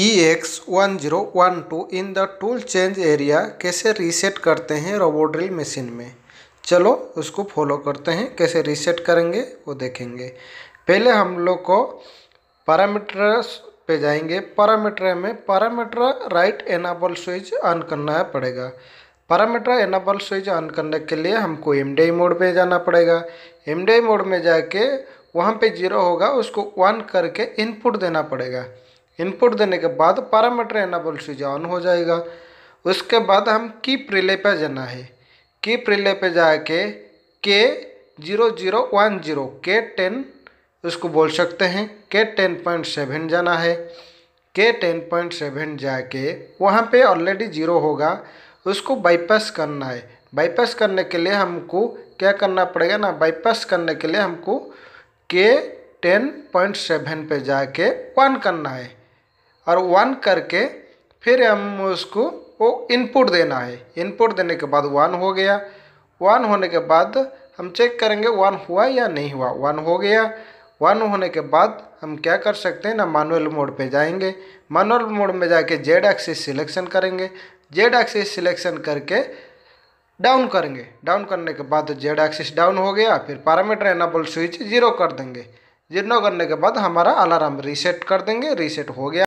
E X one zero one two in the tool change area कैसे reset करते हैं robot drill machine में चलो उसको फॉलो करते हैं कैसे रीसेट करेंगे वो देखेंगे पहले हम लोग को पैरामीटर पे जाएंगे पैरामीटर में parameter write enable switch on करना पड़ेगा पैरामीटर एनाबल स्विच ऑन करने के लिए हमको एम मोड में जाना पड़ेगा एम मोड में जाके वहाँ पे जीरो होगा उसको वन करके इनपुट देना पड़ेगा इनपुट देने के बाद पैरामीटर एनाबल स्विच ऑन हो जाएगा उसके बाद हम कीप रिले पे जाना है कीप रिले पे जाके K zero zero one zero K ten उसको बोल सकते हैं के टेन पॉइंट सेवन जाना है के टेन पॉइंट सेवन जाके वहाँ पे ऑलरेडी ज़ीरो होगा उसको बाईपास करना है बाईपास करने के लिए हमको क्या करना पड़ेगा ना बाईपास करने के लिए हमको के टेन पॉइंट सेवन पर जाके वन करना है और वन करके फिर हम उसको वो इनपुट देना है इनपुट देने के बाद वन हो गया वन होने के बाद हम चेक करेंगे वन हुआ या नहीं हुआ वन हो गया वन होने के बाद हम क्या कर सकते हैं ना मैनुअल मोड पे जाएंगे मैनुअल मोड में जाके जेड एक्सिस सिलेक्शन करेंगे जेड एक्सिस सिलेक्शन करके डाउन करेंगे डाउन करने के बाद जेड एक्सिस डाउन हो गया फिर पैरामीटर एनाबल स्विच जीरो कर देंगे जीरो करने के बाद हमारा अलार्म रीसेट कर देंगे रीसेट हो गया